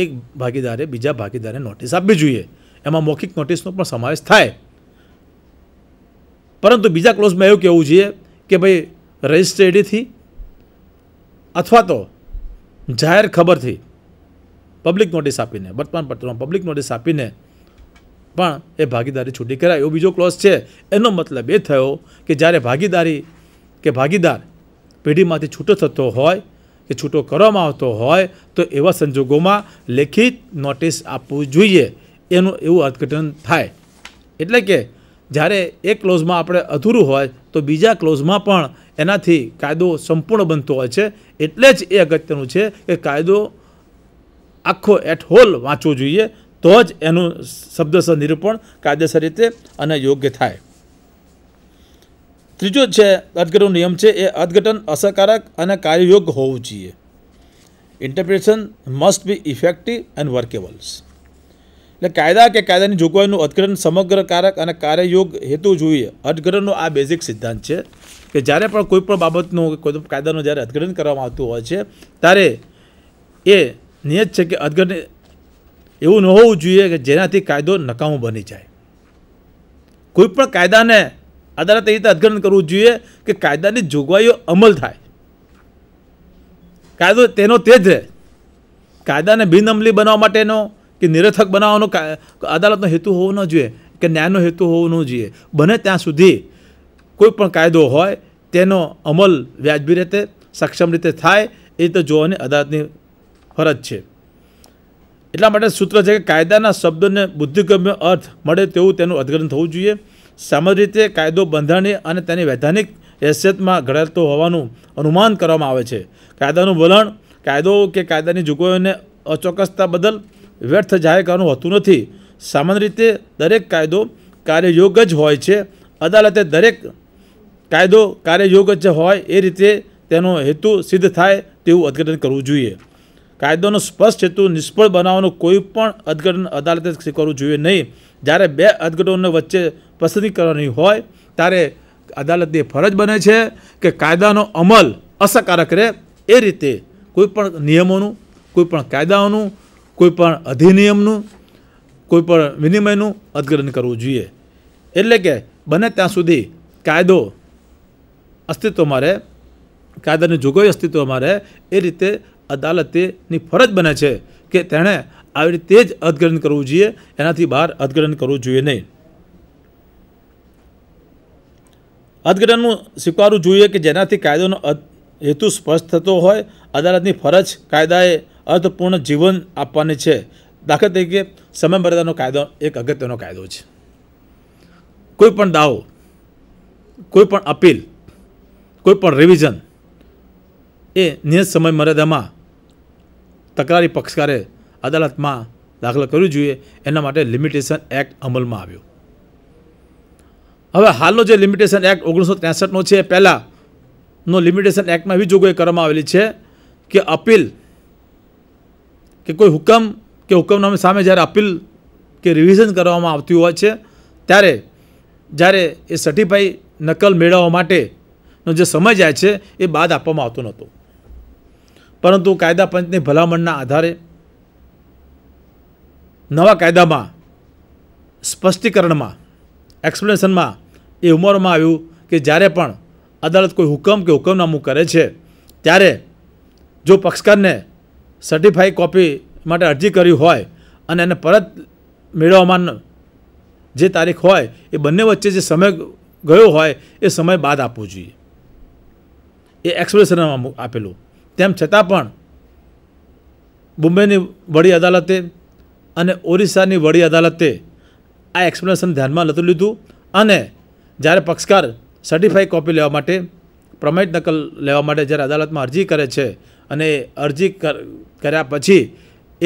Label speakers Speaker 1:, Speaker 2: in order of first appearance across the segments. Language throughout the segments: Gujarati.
Speaker 1: એક ભાગીદારે બીજા ભાગીદારને નોટિસ આપવી જોઈએ એમાં મૌખિક નોટિસનો પણ સમાવેશ થાય પરંતુ બીજા ક્લોઝમાં એવું કહેવું જોઈએ કે ભાઈ રજિસ્ટ્રેડીથી અથવા તો જાહેર ખબરથી પબ્લિક નોટિસ આપીને વર્તમાન પબ્લિક નોટિસ આપીને પણ એ ભાગીદારી છૂટી કરાય એવો બીજો ક્લોઝ છે એનો મતલબ એ થયો કે જ્યારે ભાગીદારી કે ભાગીદાર પેઢીમાંથી છૂટો થતો હોય કે છૂટો કરવામાં આવતો હોય તો એવા સંજોગોમાં લેખિત નોટિસ આપવું જોઈએ એનું એવું અર્થઘટન થાય એટલે કે જ્યારે એક ક્લોઝમાં આપણે અધૂરું હોય તો બીજા ક્લોઝમાં પણ એનાથી કાયદો સંપૂર્ણ બનતો હોય છે એટલે જ એ અગત્યનું છે કે કાયદો આખો એટ હોલ વાંચવો જોઈએ તો જ એનું શબ્દશ નિરૂપણ કાયદેસર રીતે અને યોગ્ય થાય ત્રીજો છે અર્થઘટનનો નિયમ છે એ અર્થઘટન અસરકારક અને કાર્યયોગ્ય હોવું જોઈએ interpretation must be effective and workables એટલે કાયદા કે કાયદાની જોગવાઈનું અર્થઘટન સમગ્ર કારક અને કાર્યયોગ હેતુ જોઈએ અર્થઘટનનો આ બેઝિક સિદ્ધાંત છે કે જ્યારે પણ કોઈ પણ બાબતનું કોઈ કાયદાનું જ્યારે અર્થઘટન કરવામાં આવતું હોય છે ત્યારે એ નિયત છે કે અર્થઘટન એવું ન હોવું જોઈએ કે જેનાથી કાયદો નકામું બની જાય કોઈ પણ કાયદાને અદાલતે એ રીતે અધગણ કરવું જોઈએ કે કાયદાની જોગવાઈઓ અમલ થાય કાયદો તેનો તે જ રહે કાયદાને બિનઅમલી બનાવવા માટેનો કે નિરર્થક બનાવવાનો અદાલતનો હેતુ હોવો ન જોઈએ કે ન્યાયનો હેતુ હોવો ન જોઈએ બને ત્યાં સુધી કોઈ પણ કાયદો હોય તેનો અમલ વ્યાજબી રીતે સક્ષમ રીતે થાય એ રીતે જોવાની અદાલતની ફરજ છે એટલા માટે સૂત્ર છે કે કાયદાના શબ્દને બુદ્ધિગમ્ય અર્થ મળે તેવું તેનું અધગરણ થવું જોઈએ સામાન્ય રીતે કાયદો બંધારણીય અને તેની વૈધાનિક હેસિયતમાં ઘડાતો હોવાનું અનુમાન કરવામાં આવે છે કાયદાનું વલણ કાયદો કે કાયદાની જોગવાઈઓને અચોક્કસતા બદલ વ્યર્થ જાહેર કરવાનું હોતું નથી સામાન્ય રીતે દરેક કાયદો કાર્યયોગ જ હોય છે અદાલતે દરેક કાયદો કાર્યયોગ જ હોય એ રીતે તેનો હેતુ સિદ્ધ થાય તેવું અર્થઘટન કરવું જોઈએ કાયદોનો સ્પષ્ટ હેતુ નિષ્ફળ બનાવવાનું કોઈ પણ અદઘટન અદાલતે કરવું જોઈએ નહીં જ્યારે બે અદઘટનો વચ્ચે પસંદગી કરવાની હોય ત્યારે અદાલતની ફરજ બને છે કે કાયદાનો અમલ અસરકારક રહે એ રીતે કોઈપણ નિયમોનું કોઈપણ કાયદાઓનું કોઈપણ અધિનિયમનું કોઈપણ વિનિમયનું અધગરણ કરવું જોઈએ એટલે કે બને ત્યાં સુધી કાયદો અસ્તિત્વમાં રહે કાયદાની જોગવાઈ અસ્તિત્વમાં રહે એ રીતે અદાલતની ફરજ બને છે કે તેણે આવી રીતે જ અધગરણ કરવું જોઈએ એનાથી બહાર અધગરણ કરવું જોઈએ નહીં અર્થઘટનનું સ્વીકારવું જોઈએ કે જેનાથી કાયદોનો હેતુ સ્પષ્ટ થતો હોય અદાલતની ફરજ કાયદાએ અર્થપૂર્ણ જીવન આપવાની છે દાખલા તરીકે સમયમર્યાદાનો કાયદો એક અગત્યનો કાયદો છે કોઈ પણ દાવો કોઈ પણ અપીલ કોઈ પણ રિવિઝન એ નિયત સમયમર્યાદામાં તકરારી પક્ષકારે અદાલતમાં દાખલ કરવી જોઈએ એના માટે લિમિટેશન એક્ટ અમલમાં આવ્યો હવે હાલનો જે લિમિટેશન એક્ટ ઓગણીસો ત્રેસઠનો છે એ પહેલાંનો લિમિટેશન એક્ટમાં એવી જોગવાઈ કરવામાં આવેલી છે કે અપીલ કે કોઈ હુકમ કે હુકમનામે સામે જ્યારે અપીલ કે રિવિઝન કરવામાં આવતી હોય છે ત્યારે જ્યારે એ સર્ટિફાઈ નકલ મેળવવા માટેનો જે સમય જાય છે એ બાદ આપવામાં આવતો નહોતો પરંતુ કાયદા પંચની ભલામણના આધારે નવા કાયદામાં સ્પષ્ટીકરણમાં એક્સપ્લેનેશનમાં એ ઉમેરવામાં આવ્યું કે જ્યારે પણ અદાલત કોઈ હુકમ કે હુકમનામું કરે છે ત્યારે જો પક્ષકારને સર્ટિફાઈડ કોપી માટે અરજી કરી હોય અને એને પરત મેળવવામાં જે તારીખ હોય એ બંને વચ્ચે જે સમય ગયો હોય એ સમય બાદ આપવો જોઈએ એ એક્સપ્રેશનમાં આપેલું તેમ છતાં પણ બોમ્બેની વડી અદાલતે અને ઓરિસ્સાની વડી અદાલતે આ એક્સપ્લેનેશન ધ્યાનમાં નહોતું લીધું અને જ્યારે પક્ષકાર સર્ટિફાઈ કોપી લેવા માટે પ્રમેય નકલ લેવા માટે જ્યારે અદાલતમાં અરજી કરે છે અને અરજી કર્યા પછી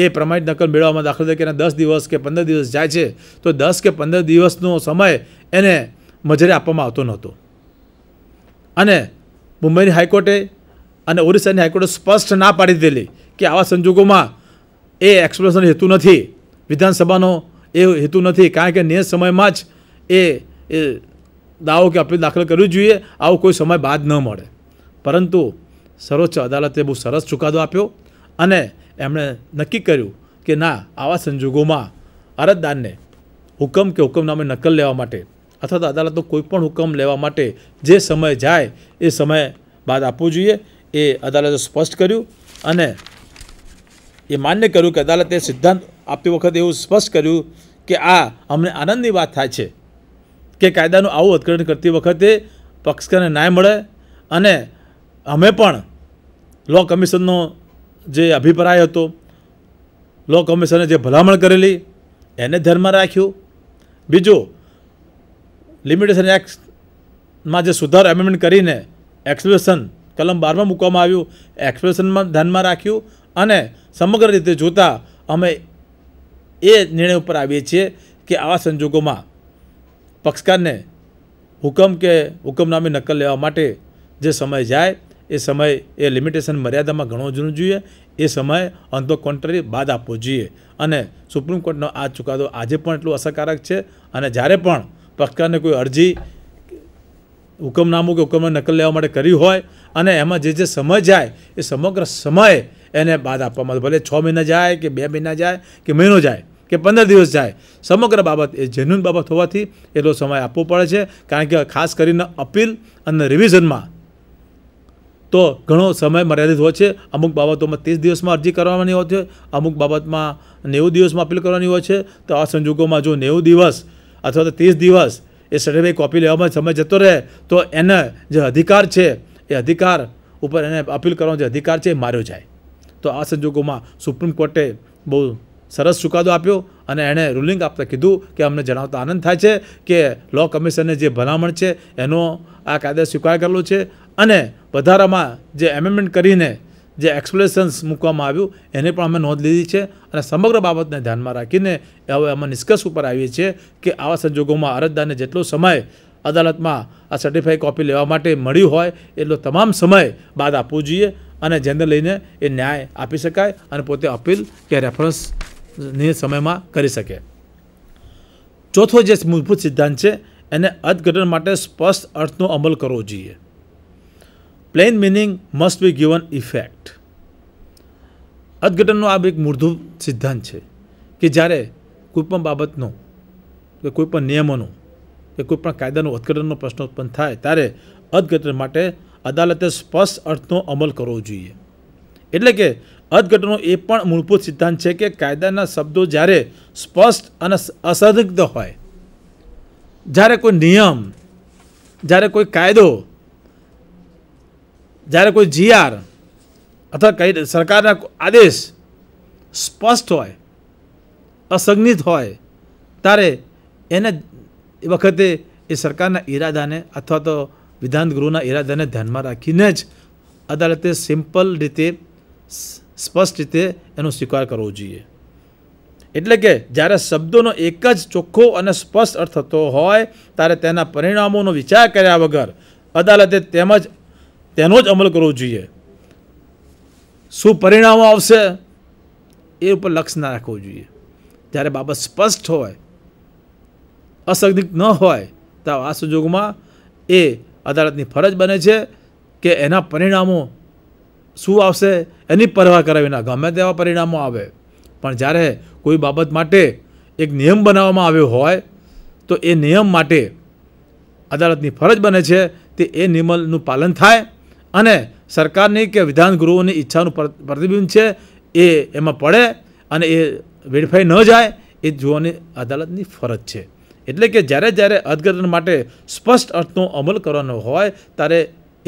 Speaker 1: એ પ્રમાણિત નકલ મેળવવામાં દાખલ તરીકે દસ દિવસ કે પંદર દિવસ જાય છે તો દસ કે પંદર દિવસનો સમય એને મજરે આપવામાં આવતો નહોતો અને મુંબઈની હાઈકોર્ટે અને ઓરિસ્સાની હાઈકોર્ટે સ્પષ્ટ ના પાડી દીધેલી કે આવા સંજોગોમાં એ એક્સપ્લેનેશન હેતુ નથી વિધાનસભાનો એ હેતુ નથી કારણ કે નિયત સમયમાં જ એ એ દાવો કે અપીલ દાખલ કરવી જોઈએ આવો કોઈ સમય બાદ ન મળે પરંતુ સર્વોચ્ચ અદાલતે બહુ સરસ ચુકાદો આપ્યો અને એમણે નક્કી કર્યું કે ના આવા સંજોગોમાં અરજદારને હુકમ કે હુકમનામે નકલ લેવા માટે અથવા તો અદાલતનો કોઈપણ હુકમ લેવા માટે જે સમય જાય એ સમય બાદ આપવો જોઈએ એ અદાલતે સ્પષ્ટ કર્યું અને એ માન્ય કર્યું કે અદાલતે સિદ્ધાંત આપતી વખતે એવું સ્પષ્ટ કર્યું કે આ અમને આનંદની વાત થાય છે કે કાયદાનું આવું અધકરણ કરતી વખતે પક્ષકારને ન્યાય મળે અને અમે પણ લો કમિશનનો જે અભિપ્રાય હતો લો કમિશને જે ભલામણ કરેલી એને ધ્યાનમાં રાખ્યું બીજું લિમિટેશન એક્ટમાં જે સુધાર એમેન્ડમેન્ટ કરીને એક્સપ્રેશન કલમ બારમાં મૂકવામાં આવ્યું એક્સપ્રેશનમાં ધ્યાનમાં રાખ્યું અને સમગ્ર રીતે જોતા અમે એ નિર્ણય ઉપર આવીએ છીએ કે આવા સંજોગોમાં પક્ષકારને હુકમ કે હુકમનામી નકલ લેવા માટે જે સમય જાય એ સમય એ લિમિટેશન મર્યાદામાં ઘણો જણું જોઈએ એ સમય ઓન ધ કોન્ટ્રી બાદ આપવો જોઈએ અને સુપ્રીમ કોર્ટનો આ ચુકાદો આજે પણ એટલો અસરકારક છે અને જ્યારે પણ પક્ષકારને કોઈ અરજી હુકમનામું કે હુકમની નકલ લેવા માટે કરી હોય અને એમાં જે જે સમય જાય એ સમગ્ર સમય એને બાદ આપવામાં ભલે છ મહિના જાય કે બે મહિના જાય કે મહિનો જાય કે પંદર દિવસ જાય સમગ્ર બાબત એ જેન્યુન બાબત હોવાથી એટલો સમય આપવો પડે છે કારણ કે ખાસ કરીને અપીલ અને રિવિઝનમાં તો ઘણો સમય મર્યાદિત હોય છે અમુક બાબતોમાં ત્રીસ દિવસમાં અરજી કરવાની હોય છે અમુક બાબતમાં નેવું દિવસમાં અપીલ કરવાની હોય છે તો આ સંજોગોમાં જો નેવું દિવસ અથવા તો ત્રીસ દિવસ એ સર્ટિફાઈ કોપી લેવામાં સમય જતો રહે તો એને જે અધિકાર છે એ અધિકાર ઉપર એને અપીલ કરવાનો જે અધિકાર છે એ માર્યો જાય તો આ સંજોગોમાં સુપ્રીમ કોર્ટે બહુ સરસ ચુકાદો આપ્યો અને એણે રૂલિંગ આપતા કીધું કે અમને જણાવતા આનંદ થાય છે કે લો કમિશનને જે ભલામણ છે એનો આ કાયદે સ્વીકાર કરેલો છે અને વધારામાં જે એમેન્ડમેન્ટ કરીને જે એક્સપ્લેશન્સ મૂકવામાં આવ્યું એને પણ અમે નોંધ લીધી છે અને સમગ્ર બાબતને ધ્યાનમાં રાખીને હવે અમે નિષ્કર્ષ ઉપર આવીએ છીએ કે આવા સંજોગોમાં અરજદારને જેટલો સમય અદાલતમાં આ સર્ટિફાઈડ કોપી લેવા માટે મળ્યું હોય એટલો તમામ સમય બાદ આપવો જોઈએ અને જેને લઈને એ ન્યાય આપી શકાય અને પોતે અપીલ કે રેફરન્સની સમયમાં કરી શકે ચોથો જે મૂળભૂત સિદ્ધાંત છે એને અર્થઘટન માટે સ્પષ્ટ અર્થનો અમલ કરવો જોઈએ plain meaning must be given effect અર્થઘટનનો આ એક મૂળભૂત સિદ્ધાંત છે કે જ્યારે કોઈપણ બાબતનો કે કોઈપણ નિયમોનો કે કોઈપણ કાયદાનું અર્થઘટનનો પ્રશ્ન ઉત્પન્ન થાય ત્યારે અર્થઘટન માટે અદાલતે સ્પષ્ટ અર્થનો અમલ કરવો જોઈએ એટલે કે અર્થઘટનનો એ પણ મૂળભૂત સિદ્ધાંત છે કે કાયદાના શબ્દો જ્યારે સ્પષ્ટ અને અસંદગ્ધ હોય જ્યારે કોઈ નિયમ જ્યારે કોઈ કાયદો જ્યારે કોઈ જીઆર અથવા કઈ સરકારના આદેશ સ્પષ્ટ હોય અસંજ્ઞિત હોય ત્યારે એને વખતે એ સરકારના ઈરાદાને અથવા તો વિધાનગૃહના ઇરાદાને ધ્યાનમાં રાખીને જ અદાલતે સિમ્પલ રીતે સ્પષ્ટ રીતે એનો સ્વીકાર કરવો જોઈએ એટલે કે જ્યારે શબ્દોનો એક જ ચોખ્ખો અને સ્પષ્ટ અર્થ થતો હોય ત્યારે તેના પરિણામોનો વિચાર કર્યા વગર અદાલતે તેમજ તેનો જ અમલ કરવો જોઈએ શું પરિણામો આવશે એ ઉપર લક્ષ્ય ના રાખવું જોઈએ જ્યારે બાબત સ્પષ્ટ હોય અસંદિગ્ધ ન હોય તો આ સંજોગમાં એ અદાલતની ફરજ બને છે કે એના પરિણામો શું આવશે એની પરવા કરાવી ના ગમે તેવા પરિણામો આવે પણ જ્યારે કોઈ બાબત માટે એક નિયમ બનાવવામાં આવ્યો હોય તો એ નિયમ માટે અદાલતની ફરજ બને છે તે એ નિયમનું પાલન થાય અને સરકારની કે વિધાનગૃહોની ઈચ્છાનું પ્રતિબિંબ છે એ એમાં પડે અને એ વેડફાઈ ન જાય એ જોવાની અદાલતની ફરજ છે એટલે કે જ્યારે જ્યારે અર્થઘટન માટે સ્પષ્ટ અર્થનો અમલ કરવાનો હોય ત્યારે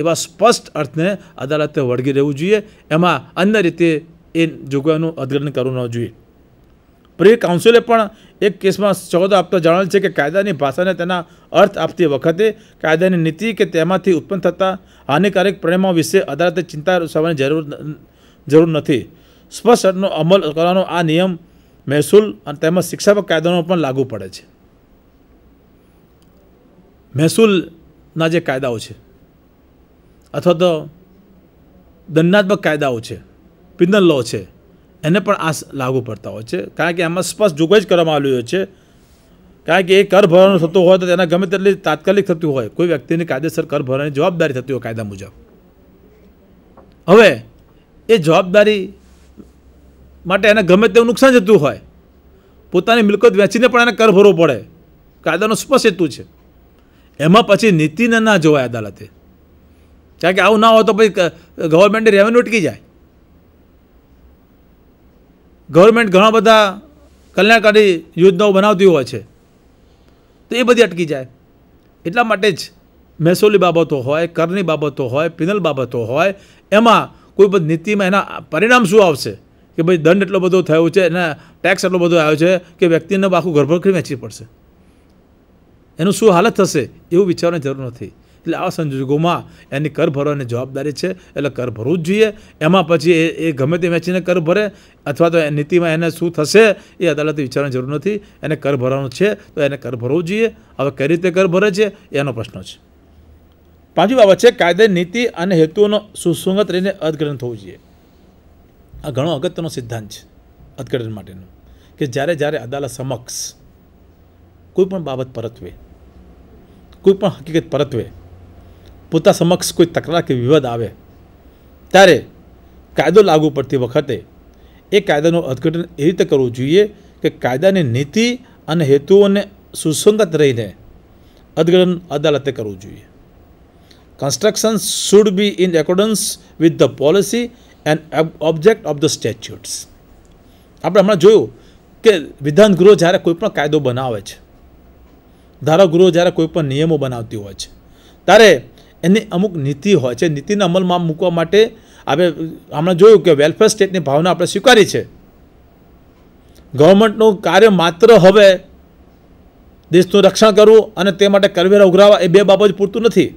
Speaker 1: એવા સ્પષ્ટ અર્થને અદાલતે વળગી રહેવું જોઈએ એમાં અન્ય રીતે એ જોગવાઈનું અર્થઘટન કરવું ન જોઈએ પ્રિય કાઉન્સિલે પણ એક કેસમાં ચૌદ આપતો જણાવેલ છે કે કાયદાની ભાષાને તેના અર્થ આપતી વખતે કાયદાની નીતિ કે તેમાંથી ઉત્પન્ન થતા હાનિકારક પરિણામો વિશે અદાલતે ચિંતા સવાની જરૂર જરૂર નથી સ્પષ્ટ અર્થનો અમલ કરવાનો આ નિયમ મહેસૂલ અને તેમજ શિક્ષાપક કાયદાનો પણ લાગુ પડે છે મહેસૂલના જે કાયદાઓ છે અથવા તો દંડાત્મક કાયદાઓ છે પિનલ લો છે એને પણ આ લાગુ પડતા હોય છે કારણ કે એમાં સ્પષ્ટ જોગવાઈ જ કરવામાં આવેલી હોય છે કારણ કે એ કર ભરવાનું થતું હોય તો તેના ગમે તેટલી તાત્કાલિક થતું હોય કોઈ વ્યક્તિને કાયદેસર કર ભરવાની જવાબદારી થતી હોય કાયદા મુજબ હવે એ જવાબદારી માટે એને ગમે તેવું નુકસાન જતું હોય પોતાની મિલકત વેચીને પણ એને કર ભરવો પડે કાયદાનો સ્પષ્ટ હેતુ છે એમાં પછી નીતિને ના જોવાય અદાલતે કારણ કે આવું ના હોય તો પછી ગવર્મેન્ટની રેવન્યુ અટકી જાય ગવર્મેન્ટ ઘણા બધા કલ્યાણકારી યોજનાઓ બનાવતી હોય છે તો એ બધી અટકી જાય એટલા માટે જ મહેસૂલી બાબતો હોય કરની બાબતો હોય પિનલ બાબતો હોય એમાં કોઈ પણ નીતિમાં એના પરિણામ શું આવશે કે ભાઈ દંડ એટલો બધો થયો છે એના ટેક્સ એટલો બધો આવ્યો છે કે વ્યક્તિને આખું ઘરભર વેચવી પડશે એનું શું હાલત થશે એવું વિચારવાની જરૂર નથી એટલે આ સંજોગોમાં એની કર ભરવાની જવાબદારી છે એટલે કર ભરવું જ જોઈએ એમાં પછી એ એ ગમે તે વેચીને કર ભરે અથવા તો એ નીતિમાં એને શું થશે એ અદાલતે વિચારવાની જરૂર નથી એને કર ભરવાનું છે તો એને કર ભરવું જોઈએ હવે કઈ રીતે કર ભરે છે એનો પ્રશ્ન છે પાંચમી બાબત છે કાયદે નીતિ અને હેતુઓનો સુસંગત રહીને અર્થઘટન થવું જોઈએ આ ઘણો અગત્યનો સિદ્ધાંત છે અર્થઘટન માટેનો કે જ્યારે જ્યારે અદાલત સમક્ષ કોઈ પણ બાબત પરતવે કોઈ પણ હકીકત પરતવે પોતા સમક્ષ કોઈ તકરાર કે વિવાદ આવે ત્યારે કાયદો લાગુ પડતી વખતે એ કાયદાનું અર્થઘટન એ રીતે કરવું જોઈએ કે કાયદાની નીતિ અને હેતુઓને સુસંગત રહીને અર્થઘટન અદાલતે કરવું જોઈએ construction should be in accordance with the policy and object of the statutes આપણે હમણાં જોયું કે વિધાન ગૃહ જ્યારે કોઈપણ કાયદો બનાવે છે ધારાગૃહો જ્યારે કોઈ પણ નિયમો બનાવતી હોય છે ત્યારે એની અમુક નીતિ હોય છે નીતિને અમલમાં મૂકવા માટે આપણે હમણાં જોયું કે વેલફેર સ્ટેટની ભાવના આપણે સ્વીકારી છે ગવર્મેન્ટનું કાર્ય માત્ર હવે દેશનું રક્ષણ કરવું અને તે માટે કરવેરા ઉઘરાવા એ બે બાબત પૂરતું નથી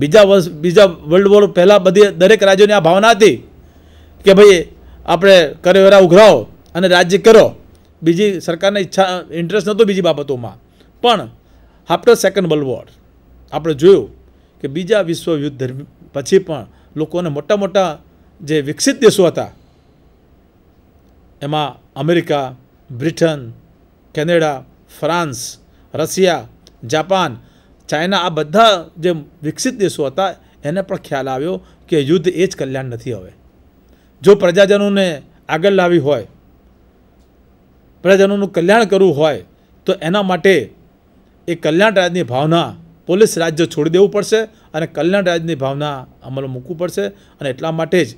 Speaker 1: બીજા વર્ષ બીજા વર્લ્ડ વોર પહેલાં બધી દરેક રાજ્યોની આ ભાવના હતી કે ભાઈ આપણે કરવેરા ઉઘરાવો અને રાજ્ય કરો બીજી સરકારની ઈચ્છા ઇન્ટરેસ્ટ નહોતો બીજી બાબતોમાં પણ આફ્ટર સેકન્ડ વર્લ્ડ વોર આપણે જોયું કે બીજા વિશ્વયુદ્ધ પછી પણ લોકોને મોટા મોટા જે વિકસિત દેશો હતા એમાં America Britain Canada France Russia Japan China આ બધા જે વિકસિત દેશો હતા એને પણ ખ્યાલ આવ્યો કે યુદ્ધ એ જ કલ્યાણ નથી હવે જો પ્રજાજનોને આગળ લાવી હોય પ્રજાજનોનું કલ્યાણ કરવું હોય તો એના માટે એ કલ્યાણ રાજની ભાવના પોલીસ રાજ્ય છોડી દેવું પડશે અને કલ્યાણ રાજની ભાવના અમલ મૂકવું પડશે અને એટલા માટે જ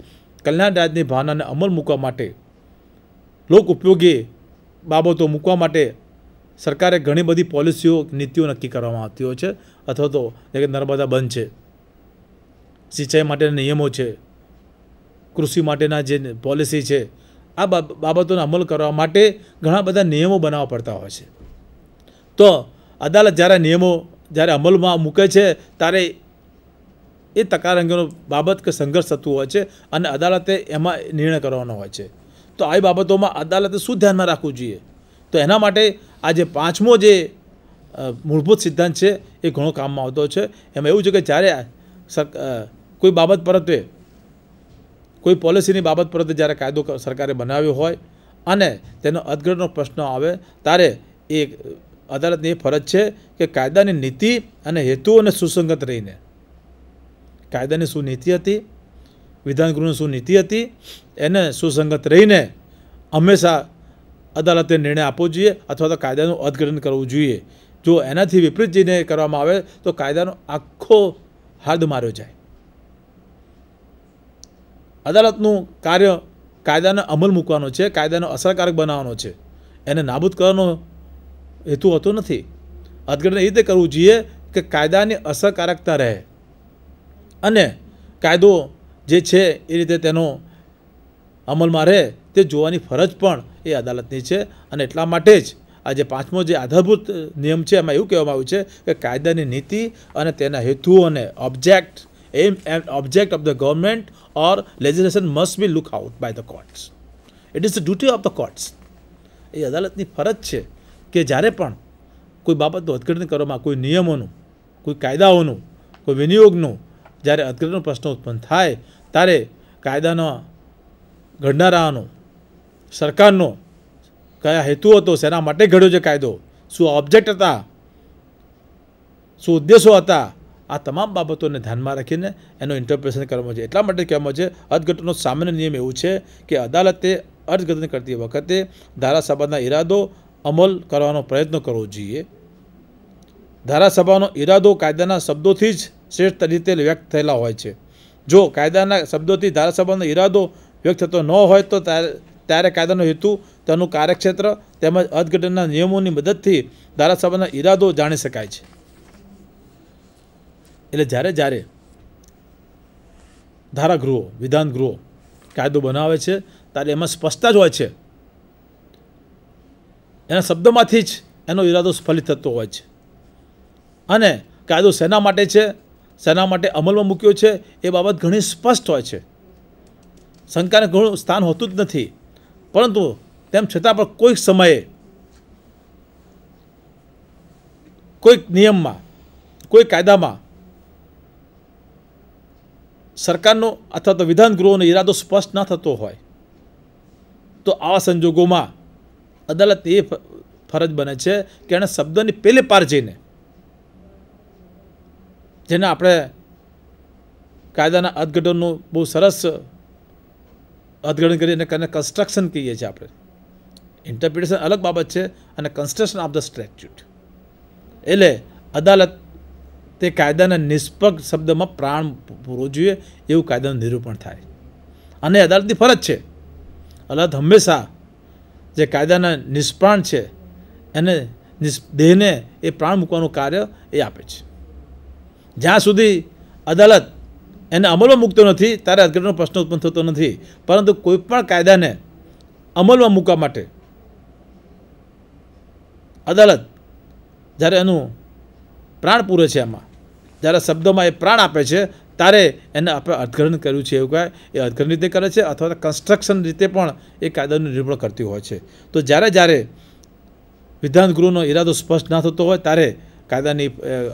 Speaker 1: કલ્યાણ રાજની ભાવનાને અમલ મૂકવા માટે લોક ઉપયોગી બાબતો મૂકવા માટે સરકારે ઘણી બધી પોલિસીઓ નીતિઓ નક્કી કરવામાં આવતી હોય છે અથવા તો નર્મદા બંધ છે સિંચાઈ માટેના નિયમો છે કૃષિ માટેના જે પોલિસી છે આ બાબતોનો અમલ કરવા માટે ઘણા બધા નિયમો બનાવવા પડતા હોય છે તો અદાલત જ્યારે નિયમો જ્યારે અમલમાં મૂકે છે ત્યારે એ તકાર અંગેનો બાબત કે સંઘર્ષ થતું હોય છે અને અદાલતે એમાં નિર્ણય કરવાનો હોય છે તો આ બાબતોમાં અદાલતે શું ધ્યાનમાં રાખવું જોઈએ તો એના માટે આ જે પાંચમો જે મૂળભૂત સિદ્ધાંત છે એ ઘણો કામમાં આવતો છે એમાં એવું છે કે જ્યારે કોઈ બાબત પરત્વે કોઈ પોલિસીની બાબત પરત્વે જ્યારે કાયદો સરકારે બનાવ્યો હોય અને તેનો અધગરનો પ્રશ્ન આવે ત્યારે એ અદાલતની એ ફરજ છે કે કાયદાની નીતિ અને હેતુ અને સુસંગત રહીને કાયદાની શું નીતિ હતી વિધાનગૃહની શું નીતિ હતી એને સુસંગત રહીને હંમેશા અદાલતે નિર્ણય આપવો જોઈએ અથવા તો કાયદાનું અર્થઘટન કરવું જોઈએ જો એનાથી વિપરીત જઈને કરવામાં આવે તો કાયદાનો આખો હાદ માર્યો જાય અદાલતનું કાર્ય કાયદાનો અમલ મૂકવાનો છે કાયદાનો અસરકારક બનાવવાનો છે એને નાબૂદ કરવાનો હેતુ હોતો નથી અર્થઘટન એ રીતે કરવું જોઈએ કે કાયદાની અસરકારકતા રહે અને કાયદો જે છે એ રીતે તેનો અમલમાં રહે તે જોવાની ફરજ પણ એ અદાલતની છે અને એટલા માટે જ આ જે પાંચમો જે આધારભૂત નિયમ છે એમાં એવું કહેવામાં આવ્યું છે કે કાયદાની નીતિ અને તેના હેતુઓને object aim and object of the government or legislation must be look out by the courts it is the duty of the courts એ અદાલતની ફરજ છે કે જ્યારે પણ કોઈ બાબતનું અર્થઘટન કરવામાં કોઈ નિયમોનું કોઈ કાયદાઓનું કોઈ વિનિયોગનું જ્યારે અર્થઘટનનો પ્રશ્ન ઉત્પન્ન થાય ત્યારે કાયદાનો ઘડનારાનો સરકારનો કયા હેતુ હતો શેના માટે ઘડ્યો છે કાયદો શું ઓબ્જેક્ટ હતા શું ઉદ્દેશો હતા આ તમામ બાબતોને ધ્યાનમાં રાખીને એનો ઇન્ટરપ્રિટેશન કરવામાં છે એટલા માટે કહેવામાં છે અર્થઘટનનો સામાન્ય નિયમ એવું છે કે અદાલતે અર્થઘટન કરતી વખતે ધારાસભાના ઈરાદો અમલ કરવાનો પ્રયત્ન કરવો જોઈએ ધારાસભાનો ઈરાદો કાયદાના શબ્દોથી જ શ્રેષ્ઠ રીતે વ્યક્ત થયેલા હોય છે જો કાયદાના શબ્દોથી ધારાસભાનો ઈરાદો વ્યક્ત થતો ન હોય તો ત્યારે ત્યારે કાયદાનો હેતુ તેનું કાર્યક્ષેત્ર તેમજ અર્થઘટનના નિયમોની મદદથી ધારાસભાના ઈરાદો જાણી શકાય છે એટલે જ્યારે જ્યારે ધારાગૃહો વિધાનગૃહો કાયદો બનાવે છે ત્યારે એમાં સ્પષ્ટતા જ હોય છે એના શબ્દોમાંથી જ એનો ઈરાદો સ્ફલિત થતો હોય છે અને કાયદો શેના માટે છે શેના માટે અમલમાં મૂક્યો છે એ બાબત ઘણી સ્પષ્ટ હોય છે શંકાને ઘણું સ્થાન હોતું જ નથી પરંતુ તેમ છતાં પણ કોઈક સમયે કોઈક નિયમમાં કોઈ કાયદામાં સરકારનો અથવા તો વિધાન ગૃહોનો ઈરાદો સ્પષ્ટ ન થતો હોય તો આવા સંજોગોમાં અદાલત એ ફરજ બને છે કે એણે શબ્દોની પેલે પાર જઈને જેને આપણે કાયદાના અર્થઘટનનું બહુ સરસ અર્થઘટન કરી અને એને કન્સ્ટ્રક્શન કહીએ છીએ આપણે ઇન્ટરપ્રિટેશન અલગ બાબત છે અને કન્સ્ટ્રક્શન ઓફ ધ સ્ટેચ્યુટ એટલે અદાલત તે કાયદાના નિષ્પક્ષ શબ્દમાં પ્રાણ પૂરવો જોઈએ એવું કાયદાનું નિરૂપણ થાય અને અદાલતની ફરજ છે અદાલત હંમેશા જે કાયદાના નિષ્પ્રાણ છે એને દેહને એ પ્રાણ મૂકવાનું કાર્ય એ આપે છે જ્યાં સુધી અદાલત એને અમલમાં મૂકતો નથી ત્યારે અટકટનો પ્રશ્ન ઉત્પન્ન થતો નથી પરંતુ કોઈપણ કાયદાને અમલમાં મૂકવા માટે અદાલત જ્યારે એનું પ્રાણ પૂરે છે એમાં જ્યારે શબ્દોમાં એ પ્રાણ આપે છે તારે એને આપણે અર્થઘટન કર્યું છે એવું કહેવાય એ અર્થઘટન રીતે કરે છે અથવા કન્સ્ટ્રક્શન રીતે પણ એ કાયદાનું નિર્માણ કરતી હોય છે તો જ્યારે જ્યારે વિધાનગૃહનો ઈરાદો સ્પષ્ટ ના થતો હોય ત્યારે કાયદાની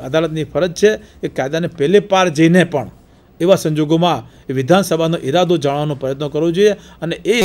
Speaker 1: અદાલતની ફરજ છે એ કાયદાને પહેલે પાર જઈને પણ એવા સંજોગોમાં વિધાનસભાનો ઈરાદો જાણવાનો પ્રયત્ન કરવો જોઈએ અને એ